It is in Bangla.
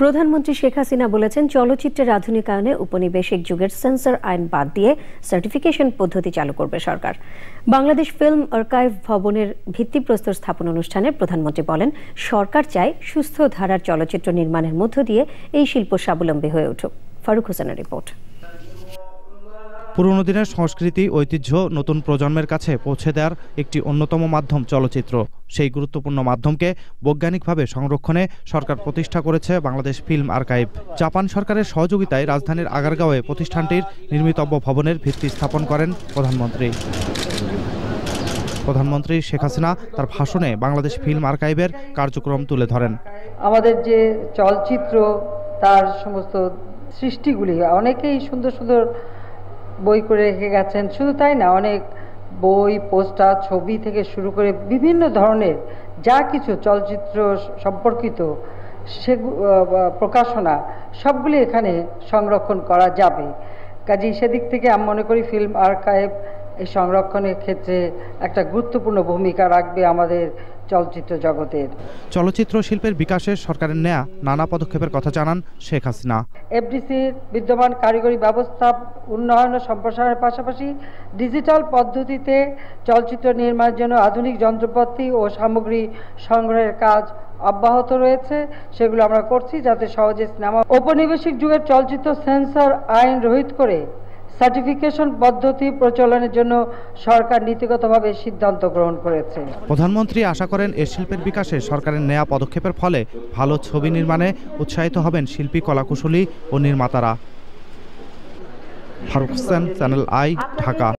প্রধানমন্ত্রী শেখ হাসিনা বলেছেন চলচ্চিত্রের আধুনিকায়নে উপনিবেশিক যুগের সেন্সর আইন বাদ দিয়ে সার্টিফিকেশন পদ্ধতি চালু করবে সরকার বাংলাদেশ ফিল্ম আর্কাইভ ভবনের ভিত্তিপ্রস্তর স্থাপন অনুষ্ঠানে প্রধানমন্ত্রী বলেন সরকার চায় সুস্থ ধারার চলচ্চিত্র নির্মাণের মধ্য দিয়ে এই শিল্প স্বাবলম্বী হয়ে উঠুক ফারুক হোসেনের রিপোর্ট পুরনো দিনের সংস্কৃতি ঐতিহ্য নতুন প্রজন্মের কাছে পৌঁছে দেওয়ার একটি অন্যতম মাধ্যম চলচ্চিত্র সেই গুরুত্বপূর্ণ মাধ্যমকে বৈজ্ঞানিকভাবে সংরক্ষণে সরকার প্রতিষ্ঠা করেছে বাংলাদেশ ফিল্ম আর্কাইভ জাপান সরকারের সহযোগিতায় রাজধানীর আগারগাঁওয়ে প্রতিষ্ঠানটির নির্মিতব্য ভবনের ভিত্তি স্থাপন করেন প্রধানমন্ত্রী প্রধানমন্ত্রী শেখ হাসিনা তার ভাষণে বাংলাদেশ ফিল্ম আর্কাইভের কার্যক্রম তুলে ধরেন আমাদের যে চলচ্চিত্র তার সমস্ত সৃষ্টিগুলি অনেকেই সুন্দর সুন্দর বই করে রেখে গেছেন শুধু তাই না অনেক বই পোস্টার ছবি থেকে শুরু করে বিভিন্ন ধরনের যা কিছু চলচ্চিত্র সম্পর্কিত সে প্রকাশনা সবগুলি এখানে সংরক্ষণ করা যাবে কাজেই সেদিক থেকে আমি মনে করি ফিল্ম আর্কাইভ এই সংরক্ষণের ক্ষেত্রে একটা গুরুত্বপূর্ণ ভূমিকা রাখবে আমাদের চলচ্চিত্র জগতের চলচ্চিত্র শিল্পের বিকাশে সরকারের নেয়া নানা পদক্ষেপের কথা জানান শেখ হাসিনা এফডিসির বিদ্যমান কারিগরি ব্যবস্থা উন্নয়ন ও সম্প্রসারণের পাশাপাশি ডিজিটাল পদ্ধতিতে চলচ্চিত্র নির্মাণের জন্য আধুনিক যন্ত্রপাতি ও সামগ্রী সংগ্রহের কাজ অব্যাহত রয়েছে সেগুলো আমরা করছি যাতে সহজে সিনেমা ঔপনিবেশিক যুগের চলচ্চিত্র সেন্সর আইন রহিত করে সার্টিফিকেশন পদ্ধতি প্রচলনের জন্য সরকার নীতিগতভাবে সিদ্ধান্ত গ্রহণ করেছে প্রধানমন্ত্রী আশা করেন এ শিল্পের বিকাশে সরকারের নেয়া পদক্ষেপের ফলে ভালো ছবি নির্মাণে উৎসাহিত হবেন শিল্পী কলাকুশলী ও নির্মাতারা ফারুক হোসেন চ্যানেল আই ঢাকা